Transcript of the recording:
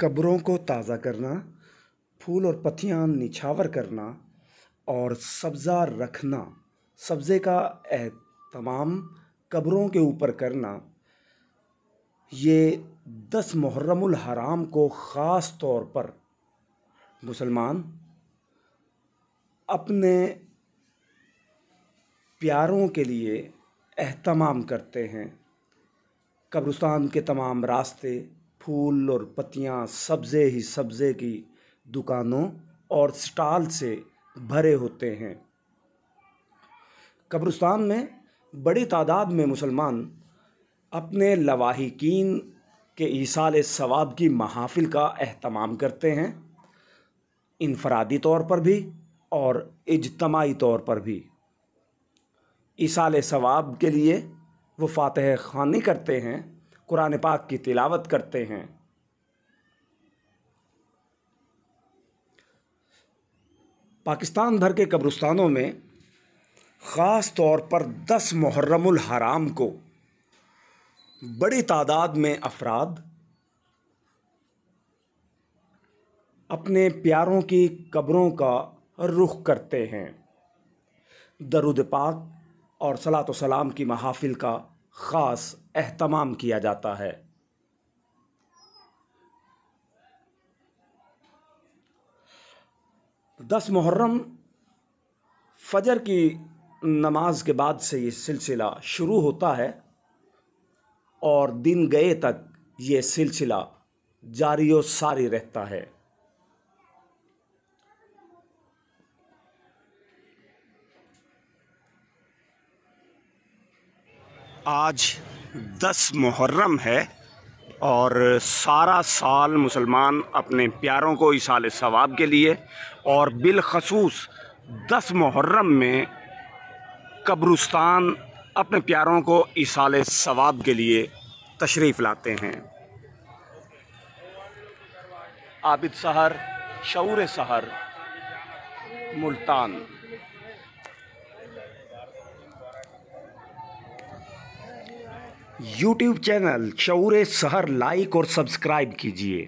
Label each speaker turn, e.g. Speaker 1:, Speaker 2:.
Speaker 1: कब्रों को ताज़ा करना फूल और पथियाँ निछावर करना और सब्ज़ा रखना सब्ज़े का एहतमाम कब्रों के ऊपर करना ये दस मुहर्रमुल हराम को ख़ास तौर पर मुसलमान अपने प्यारों के लिए एहतमाम करते हैं कब्रस्तान के तमाम रास्ते फूल और पत्तियाँ सब्ज़े ही सब्ज़े की दुकानों और स्टाल से भरे होते हैं कब्रिस्तान में बड़ी तादाद में मुसलमान अपने लवाहिकीन के ईसाल सवाब की महाफिल का अहतमाम करते हैं इनफरादी तौर पर भी और इजतमाही तौर पर भी ईसाल सवाब के लिए वो फातह खानी करते हैं कुरान पाक की तिलावत करते हैं पाकिस्तान भर के कब्रस्तानों में ख़ास तौर पर दस मुहर्रमुल हराम को बड़ी तादाद में अफराद अपने प्यारों की कब्रों का रुख करते हैं दरुद पाक और सलात सलाम की महाफिल का ख़ास अहतमाम किया जाता है दस मुहर्रम फजर की नमाज के बाद से ये सिलसिला शुरू होता है और दिन गए तक ये सिलसिला जारी और सारी रहता है आज दस मुहर्रम है और सारा साल मुसलमान अपने प्यारों को इसाल सवाब के लिए और बिलखसूस दस मुहर्रम में कब्रुस्तान अपने प्यारों को इसाल सवाब के लिए तशरीफ़ लाते हैं आबिद सहर शूर सहर मुल्तान यूट्यूब चैनल शौर शहर लाइक और सब्सक्राइब कीजिए